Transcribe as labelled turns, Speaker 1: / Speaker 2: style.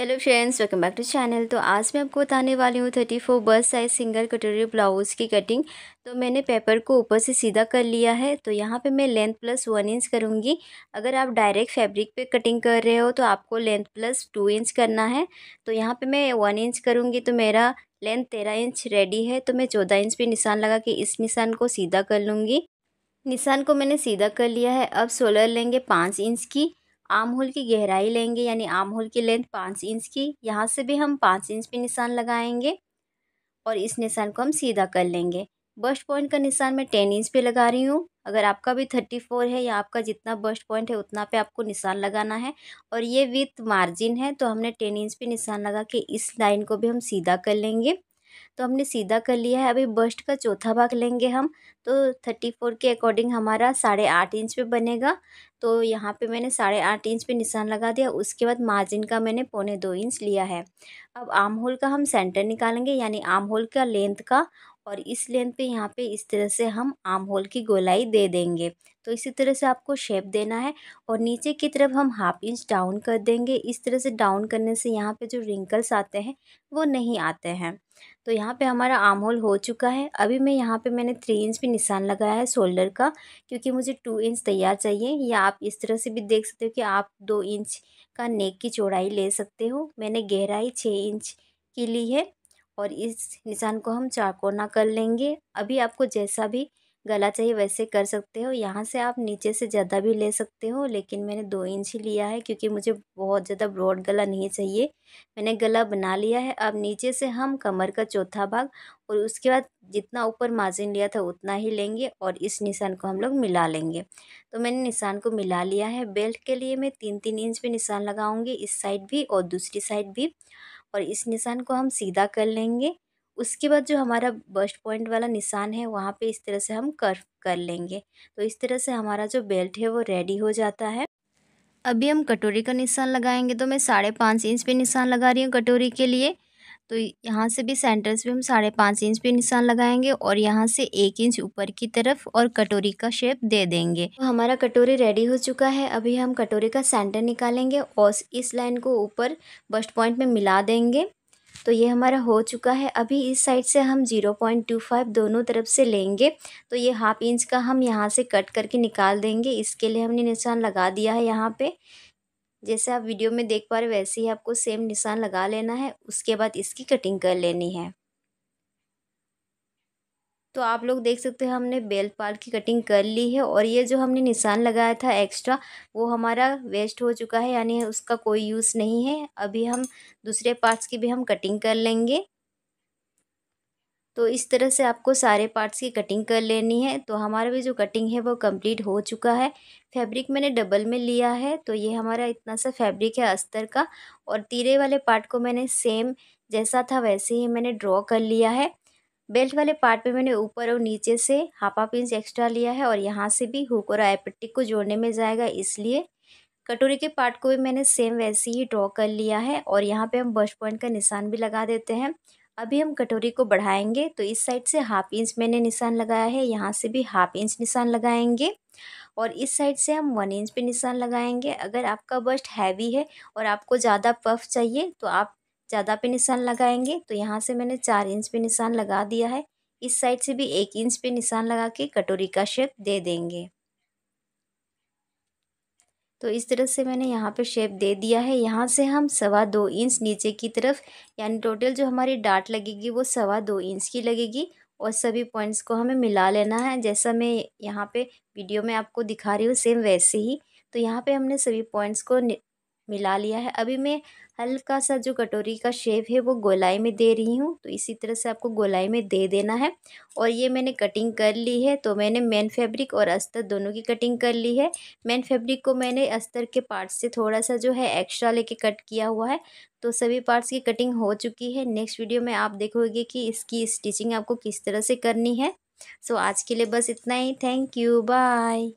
Speaker 1: hello friends welcome back to channel तो आज मैं आपको बताने वाली हूँ thirty four bust size single कटोरी ब्लाउज़ की कटिंग तो मैंने पेपर को ऊपर से सीधा कर लिया है तो यहाँ पे मैं लेंथ प्लस वन इंच करूँगी अगर आप डायरेक्ट फैब्रिक पे कटिंग कर रहे हो तो आपको लेंथ प्लस टू इंच करना है तो यहाँ पे मैं वन इंच करूँगी तो मेरा लेंथ तेरह इंच रेडी है तो मैं चौदह इंच पर निशान लगा के इस निशान को सीधा कर लूँगी निशान को मैंने सीधा कर लिया है अब सोलर लेंगे पाँच इंच की आम होल की गहराई लेंगे यानी आम होल की लेंथ पाँच इंच की यहाँ से भी हम पाँच इंच पे निशान लगाएंगे और इस निशान को हम सीधा कर लेंगे बस्ट पॉइंट का निशान मैं टेन इंच पे लगा रही हूँ अगर आपका भी थर्टी फोर है या आपका जितना बस्ट पॉइंट है उतना पे आपको निशान लगाना है और ये विथ मार्जिन है तो हमने टेन इंच पे निशान लगा के इस लाइन को भी हम सीधा कर लेंगे तो हमने सीधा कर लिया है अभी बस्ट का चौथा भाग लेंगे हम तो थर्टी फोर के अकॉर्डिंग हमारा साढ़े आठ इंच पे बनेगा तो यहाँ पे मैंने साढ़े आठ इंच पे निशान लगा दिया उसके बाद मार्जिन का मैंने पौने दो इंच लिया है अब आम होल का हम सेंटर निकालेंगे यानी आम होल का लेंथ का और इस लेंथ पे यहाँ पे इस तरह से हम आम होल की गोलाई दे देंगे तो इसी तरह से आपको शेप देना है और नीचे की तरफ हम हाफ इंच डाउन कर देंगे इस तरह से डाउन करने से यहाँ पे जो रिंकल्स आते हैं वो नहीं आते हैं तो यहाँ पे हमारा आम होल हो चुका है अभी मैं यहाँ पे मैंने थ्री इंच भी निशान लगाया है शोल्डर का क्योंकि मुझे टू इंच तैयार चाहिए या आप इस तरह से भी देख सकते हो कि आप दो इंच का नेक की चौड़ाई ले सकते हो मैंने गहराई छः इंच की ली है और इस निशान को हम चार कोना कर लेंगे अभी आपको जैसा भी गला चाहिए वैसे कर सकते हो यहाँ से आप नीचे से ज़्यादा भी ले सकते हो लेकिन मैंने दो इंच ही लिया है क्योंकि मुझे बहुत ज़्यादा ब्रॉड गला नहीं चाहिए मैंने गला बना लिया है अब नीचे से हम कमर का चौथा भाग और उसके बाद जितना ऊपर मार्जिन लिया था उतना ही लेंगे और इस निशान को हम लोग मिला लेंगे तो मैंने निशान को मिला लिया है बेल्ट के लिए मैं तीन तीन इंच पर निशान लगाऊँगी इस साइड भी और दूसरी साइड भी और इस निशान को हम सीधा कर लेंगे उसके बाद जो हमारा बस्ट पॉइंट वाला निशान है वहाँ पे इस तरह से हम कर्व कर लेंगे तो इस तरह से हमारा जो बेल्ट है वो रेडी हो जाता है अभी हम कटोरी का निशान लगाएंगे तो मैं साढ़े पाँच इंच पे निशान लगा रही हूँ कटोरी के लिए तो यहाँ से भी सेंटर से भी हम साढ़े पाँच इंच पे निशान लगाएंगे और यहाँ से एक इंच ऊपर की तरफ और कटोरी का शेप दे देंगे तो हमारा कटोरी रेडी हो चुका है अभी हम कटोरी का सेंटर निकालेंगे और इस लाइन को ऊपर बस्ट पॉइंट में मिला देंगे तो ये हमारा हो चुका है अभी इस साइड से हम ज़ीरो पॉइंट टू फाइव दोनों तरफ से लेंगे तो ये हाफ इंच का हम यहाँ से कट करके निकाल देंगे इसके लिए हमने निशान लगा दिया है यहाँ पर जैसे आप वीडियो में देख पा रहे वैसे ही आपको सेम निशान लगा लेना है उसके बाद इसकी कटिंग कर लेनी है तो आप लोग देख सकते हैं हमने बेल्ट पार्ट की कटिंग कर ली है और ये जो हमने निशान लगाया था एक्स्ट्रा वो हमारा वेस्ट हो चुका है यानी उसका कोई यूज़ नहीं है अभी हम दूसरे पार्ट्स की भी हम कटिंग कर लेंगे तो इस तरह से आपको सारे पार्ट्स की कटिंग कर लेनी है तो हमारा भी जो कटिंग है वो कंप्लीट हो चुका है फैब्रिक मैंने डबल में लिया है तो ये हमारा इतना सा फैब्रिक है अस्तर का और तीरे वाले पार्ट को मैंने सेम जैसा था वैसे ही मैंने ड्रॉ कर लिया है बेल्ट वाले पार्ट पे मैंने ऊपर और नीचे से हाफ हाफ इंच एक्स्ट्रा लिया है और यहाँ से भी हुक और आईपट्टी को जोड़ने में जाएगा इसलिए कटोरी के पार्ट को भी मैंने सेम वैसे ही ड्रॉ कर लिया है और यहाँ पे हम बश पॉइंट का निशान भी लगा देते हैं अभी हम कटोरी को बढ़ाएंगे तो इस साइड से हाफ इंच मैंने निशान लगाया है यहाँ से भी हाफ इंच निशान लगाएंगे और इस साइड से हम वन इंच पे निशान लगाएंगे अगर आपका बस्ट हैवी है और आपको ज़्यादा पफ चाहिए तो आप ज़्यादा पे निशान लगाएंगे तो यहाँ से मैंने चार इंच पे निशान लगा दिया है इस साइड से भी एक इंच पे निशान लगा के कटोरी का शेप दे देंगे तो इस तरह से मैंने यहाँ पे शेप दे दिया है यहाँ से हम सवा दो इंच नीचे की तरफ यानी टोटल जो हमारी डाट लगेगी वो सवा दो इंच की लगेगी और सभी पॉइंट्स को हमें मिला लेना है जैसा मैं यहाँ पे वीडियो में आपको दिखा रही हूँ सेम वैसे ही तो यहाँ पे हमने सभी पॉइंट्स को मिला लिया है अभी मैं हल्का सा जो कटोरी का शेप है वो गोलाई में दे रही हूँ तो इसी तरह से आपको गोलाई में दे देना है और ये मैंने कटिंग कर ली है तो मैंने मेन फैब्रिक और अस्तर दोनों की कटिंग कर ली है मेन फैब्रिक को मैंने अस्तर के पार्ट्स से थोड़ा सा जो है एक्स्ट्रा लेके कट किया हुआ है तो सभी पार्ट्स की कटिंग हो चुकी है नेक्स्ट वीडियो में आप देखोगे कि इसकी स्टिचिंग आपको किस तरह से करनी है सो आज के लिए बस इतना ही थैंक यू बाय